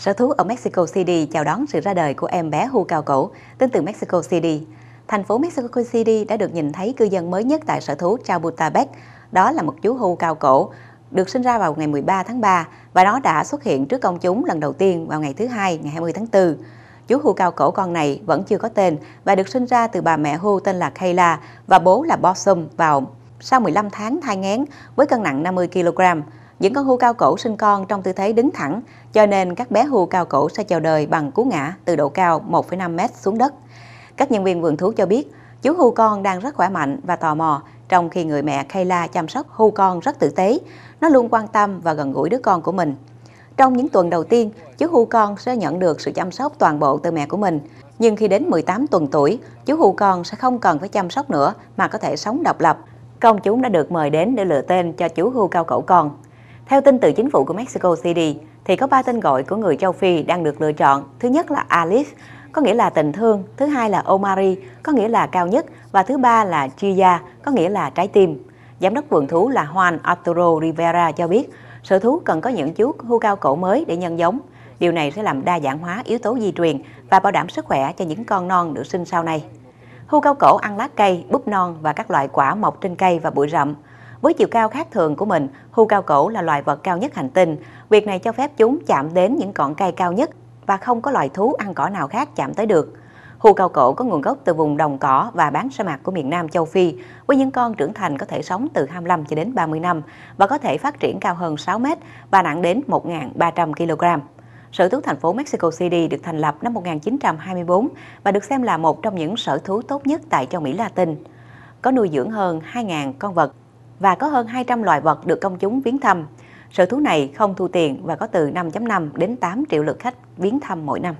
Sở thú ở Mexico City chào đón sự ra đời của em bé hươu cao cổ, tên từ Mexico City. Thành phố Mexico City đã được nhìn thấy cư dân mới nhất tại sở thú Chapultepec. Đó là một chú hươu cao cổ, được sinh ra vào ngày 13 tháng 3 và nó đã xuất hiện trước công chúng lần đầu tiên vào ngày thứ hai, ngày 20 tháng 4. Chú hươu cao cổ con này vẫn chưa có tên và được sinh ra từ bà mẹ hươu tên là Kayla và bố là Bossum vào sau 15 tháng thai nghén với cân nặng 50 kg. Những con hươu cao cổ sinh con trong tư thế đứng thẳng, cho nên các bé hươu cao cổ sẽ chào đời bằng cú ngã từ độ cao 1,5 m xuống đất. Các nhân viên vườn thú cho biết, chú hươu con đang rất khỏe mạnh và tò mò, trong khi người mẹ Kayla chăm sóc hươu con rất tử tế, nó luôn quan tâm và gần gũi đứa con của mình. Trong những tuần đầu tiên, chú hươu con sẽ nhận được sự chăm sóc toàn bộ từ mẹ của mình. Nhưng khi đến 18 tuần tuổi, chú hươu con sẽ không cần phải chăm sóc nữa mà có thể sống độc lập. Công chúng đã được mời đến để lựa tên cho chú hươu cao cổ con. Theo tin từ chính phủ của Mexico City, thì có ba tên gọi của người châu Phi đang được lựa chọn. Thứ nhất là Alice, có nghĩa là tình thương, thứ hai là Omari, có nghĩa là cao nhất, và thứ ba là Chia, có nghĩa là trái tim. Giám đốc vườn thú là Juan Arturo Rivera cho biết, sở thú cần có những chú hưu cao cổ mới để nhân giống. Điều này sẽ làm đa dạng hóa yếu tố di truyền và bảo đảm sức khỏe cho những con non được sinh sau này. Hưu cao cổ ăn lá cây, búp non và các loại quả mọc trên cây và bụi rậm. Với chiều cao khác thường của mình, hưu cao cổ là loài vật cao nhất hành tinh. Việc này cho phép chúng chạm đến những cọn cây cao nhất và không có loài thú ăn cỏ nào khác chạm tới được. Hưu cao cổ có nguồn gốc từ vùng đồng cỏ và bán sa mạc của miền Nam châu Phi, với những con trưởng thành có thể sống từ 25 cho đến 30 năm và có thể phát triển cao hơn 6 mét và nặng đến 1.300 kg. Sở thú thành phố Mexico City được thành lập năm 1924 và được xem là một trong những sở thú tốt nhất tại châu Mỹ Latin. Có nuôi dưỡng hơn 2.000 con vật và có hơn 200 loài vật được công chúng viếng thăm. Sở thú này không thu tiền và có từ 5.5 đến 8 triệu lượt khách viếng thăm mỗi năm.